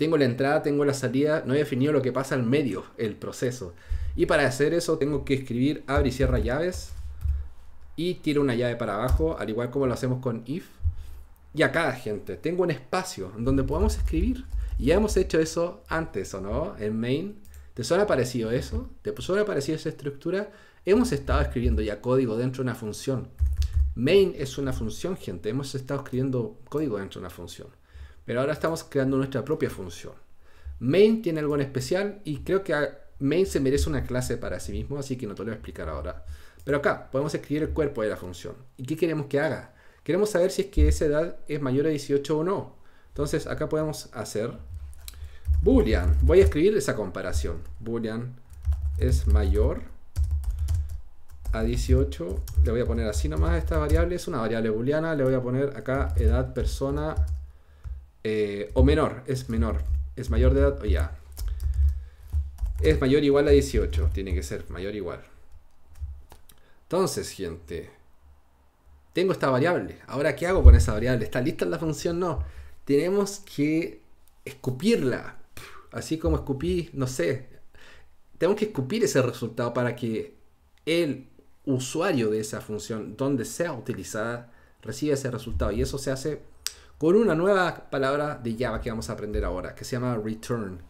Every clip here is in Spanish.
Tengo la entrada, tengo la salida, no he definido lo que pasa al medio, el proceso. Y para hacer eso tengo que escribir abre y cierra llaves y tiro una llave para abajo, al igual como lo hacemos con if. Y acá, gente, tengo un espacio donde podamos escribir. Ya hemos hecho eso antes, ¿o no? En main. ¿Te suele parecido eso? ¿Te suele parecido esa estructura? Hemos estado escribiendo ya código dentro de una función. Main es una función, gente. Hemos estado escribiendo código dentro de una función. Pero ahora estamos creando nuestra propia función. Main tiene algo en especial y creo que main se merece una clase para sí mismo, así que no te lo voy a explicar ahora. Pero acá podemos escribir el cuerpo de la función. ¿Y qué queremos que haga? Queremos saber si es que esa edad es mayor a 18 o no. Entonces acá podemos hacer boolean. Voy a escribir esa comparación. Boolean es mayor a 18. Le voy a poner así nomás esta variable. Es una variable booleana. Le voy a poner acá edad persona eh, o menor, es menor, es mayor de edad, o ya. Es mayor o igual a 18, tiene que ser mayor o igual. Entonces, gente, tengo esta variable. Ahora, ¿qué hago con esa variable? ¿Está lista la función? No. Tenemos que escupirla. Así como escupí, no sé. Tenemos que escupir ese resultado para que el usuario de esa función, donde sea utilizada, reciba ese resultado. Y eso se hace con una nueva palabra de Java que vamos a aprender ahora, que se llama return.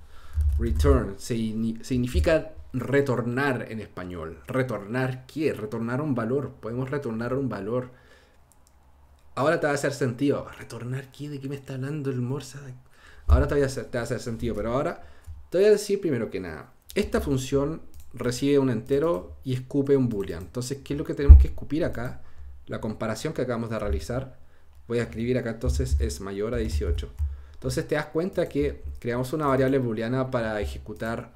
Return significa retornar en español. ¿Retornar qué? Retornar un valor. Podemos retornar un valor. Ahora te va a hacer sentido. ¿Retornar qué? ¿De qué me está hablando el Morsa? Ahora te va a hacer, te va a hacer sentido, pero ahora te voy a decir primero que nada. Esta función recibe un entero y escupe un boolean. Entonces, ¿qué es lo que tenemos que escupir acá? La comparación que acabamos de realizar voy a escribir acá entonces es mayor a 18. Entonces te das cuenta que creamos una variable booleana para ejecutar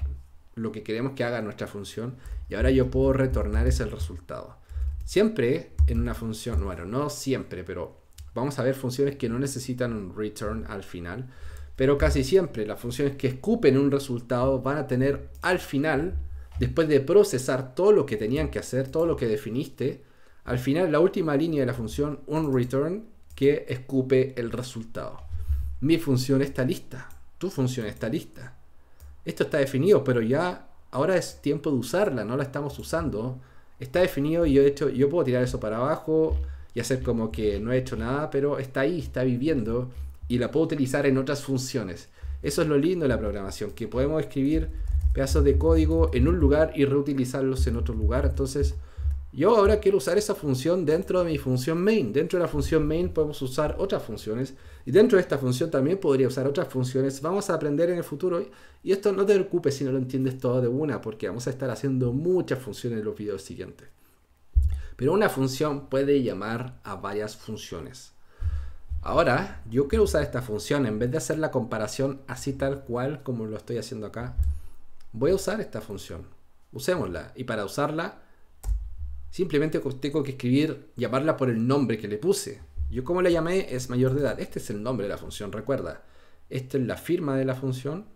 lo que queremos que haga nuestra función y ahora yo puedo retornar ese resultado. Siempre en una función, bueno, no siempre, pero vamos a ver funciones que no necesitan un return al final, pero casi siempre las funciones que escupen un resultado van a tener al final, después de procesar todo lo que tenían que hacer, todo lo que definiste, al final la última línea de la función un return que escupe el resultado. Mi función está lista, tu función está lista. Esto está definido, pero ya ahora es tiempo de usarla, no la estamos usando. Está definido y yo, he hecho, yo puedo tirar eso para abajo y hacer como que no he hecho nada, pero está ahí, está viviendo y la puedo utilizar en otras funciones. Eso es lo lindo de la programación, que podemos escribir pedazos de código en un lugar y reutilizarlos en otro lugar. Entonces, yo ahora quiero usar esa función dentro de mi función main. Dentro de la función main podemos usar otras funciones. Y dentro de esta función también podría usar otras funciones. Vamos a aprender en el futuro. Y esto no te preocupes si no lo entiendes todo de una, porque vamos a estar haciendo muchas funciones en los videos siguientes. Pero una función puede llamar a varias funciones. Ahora, yo quiero usar esta función. En vez de hacer la comparación así tal cual como lo estoy haciendo acá, voy a usar esta función. Usémosla. Y para usarla Simplemente tengo que escribir, llamarla por el nombre que le puse. Yo como la llamé es mayor de edad. Este es el nombre de la función, recuerda. Esta es la firma de la función.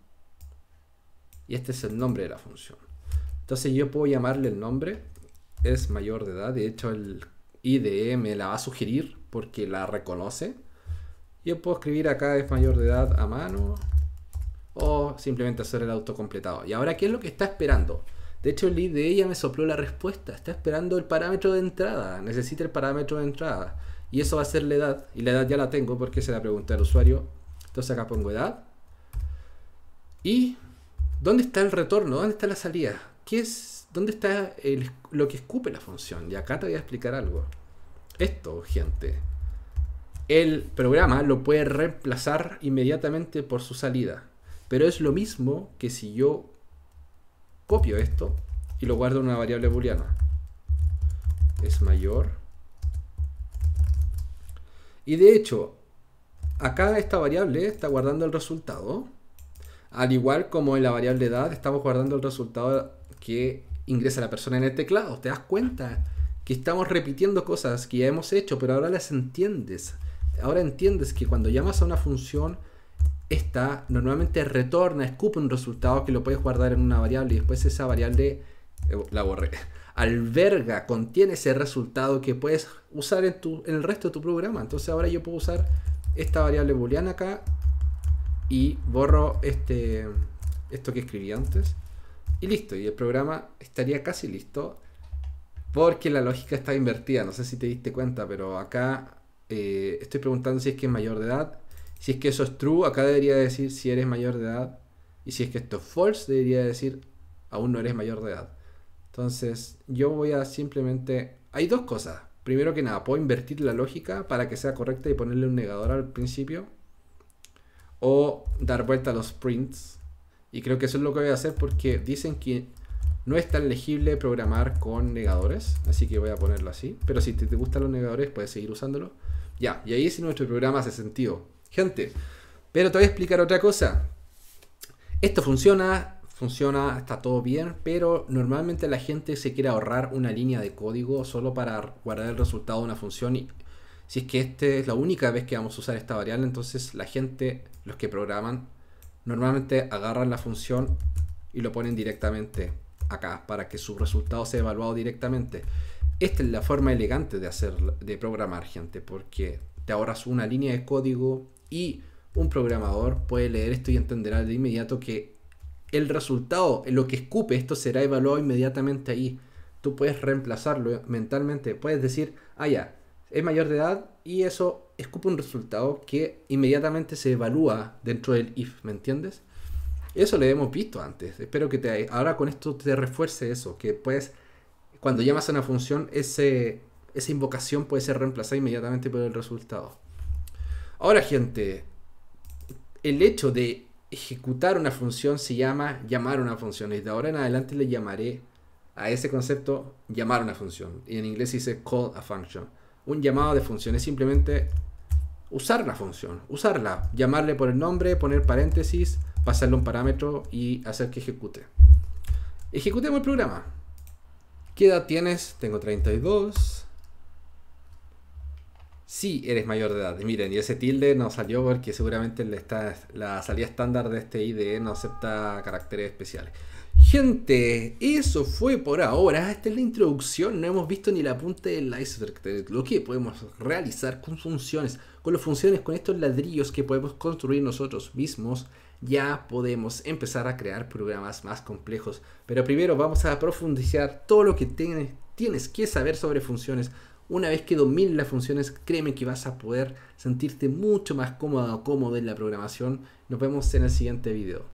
Y este es el nombre de la función. Entonces yo puedo llamarle el nombre. Es mayor de edad. De hecho el IDE me la va a sugerir porque la reconoce. Yo puedo escribir acá es mayor de edad a mano. O simplemente hacer el autocompletado. Y ahora, ¿qué es lo que está esperando? De hecho, el lead de ella me sopló la respuesta. Está esperando el parámetro de entrada. Necesita el parámetro de entrada. Y eso va a ser la edad. Y la edad ya la tengo porque se la pregunta al usuario. Entonces acá pongo edad. Y ¿dónde está el retorno? ¿Dónde está la salida? ¿Qué es, ¿Dónde está lo que escupe la función? Y acá te voy a explicar algo. Esto, gente. El programa lo puede reemplazar inmediatamente por su salida. Pero es lo mismo que si yo copio esto y lo guardo en una variable booleana. Es mayor. Y de hecho, acá esta variable está guardando el resultado. Al igual como en la variable edad, estamos guardando el resultado que ingresa la persona en el teclado. ¿Te das cuenta? Que estamos repitiendo cosas que ya hemos hecho, pero ahora las entiendes. Ahora entiendes que cuando llamas a una función esta normalmente retorna, escupe un resultado que lo puedes guardar en una variable y después esa variable eh, la borré. Alberga, contiene ese resultado que puedes usar en, el resto de tu programa. Entonces ahora yo puedo usar esta variable booleana acá y borro este, esto que escribí antes. Y listo, y el programa estaría casi listo porque la lógica está invertida. No sé si te diste cuenta, pero acá eh, estoy preguntando si es que es mayor de edad si es que eso es true, acá debería decir si eres mayor de edad. Y si es que esto es false, debería decir aún no eres mayor de edad. Entonces, yo voy a simplemente... Hay dos cosas. Primero que nada, puedo invertir la lógica para que sea correcta y ponerle un negador al principio. O dar vuelta a los prints. Y creo que eso es lo que voy a hacer porque dicen que no es tan legible programar con negadores. Así que voy a ponerlo así. Pero si te, gustan los negadores, puedes seguir usándolo. Ya, y ahí es si nuestro programa hace sentido. Gente, pero te voy a explicar otra cosa. Esto funciona, funciona, está todo bien, pero normalmente la gente se quiere ahorrar una línea de código solo para guardar el resultado de una función y si es que esta es la única vez que vamos a usar esta variable, entonces la gente, los que programan, normalmente agarran la función y lo ponen directamente acá para que su resultado sea evaluado directamente. Esta es la forma elegante de hacer de programar, gente, porque te ahorras una línea de código, y un programador puede leer esto y entenderá de inmediato que el resultado, lo que escupe, esto será evaluado inmediatamente ahí. Tú puedes reemplazarlo mentalmente, puedes decir, ah, ya, es mayor de edad y eso escupe un resultado que inmediatamente se evalúa dentro del if, ¿me entiendes? Eso lo hemos visto antes. Espero que te, ahora con esto te refuerce eso, que puedes, cuando llamas a una función, ese, esa invocación puede ser reemplazada inmediatamente por el resultado. Ahora, gente, el hecho de ejecutar una función se llama llamar una función. Y de ahora en adelante le llamaré a ese concepto llamar una función. Y en inglés se dice call a function. Un llamado de función es simplemente usar la función, usarla, llamarle por el nombre, poner paréntesis, pasarle un parámetro y hacer que ejecute. Ejecutemos el programa. ¿Qué edad tienes? Tengo 32 si eres mayor de edad. miren, y ese tilde no salió porque seguramente está, la salida estándar de este IDE no acepta caracteres especiales. Gente, eso fue por ahora. Esta es la introducción. No hemos visto ni la punta del iceberg. lo que podemos realizar con funciones, con las funciones, con estos ladrillos que podemos construir nosotros mismos, ya podemos empezar a crear programas más complejos. Pero primero vamos a profundizar todo lo que tienes que saber sobre funciones una vez que domines las funciones, créeme que vas a poder sentirte mucho más cómodo o cómodo en la programación. Nos vemos en el siguiente video.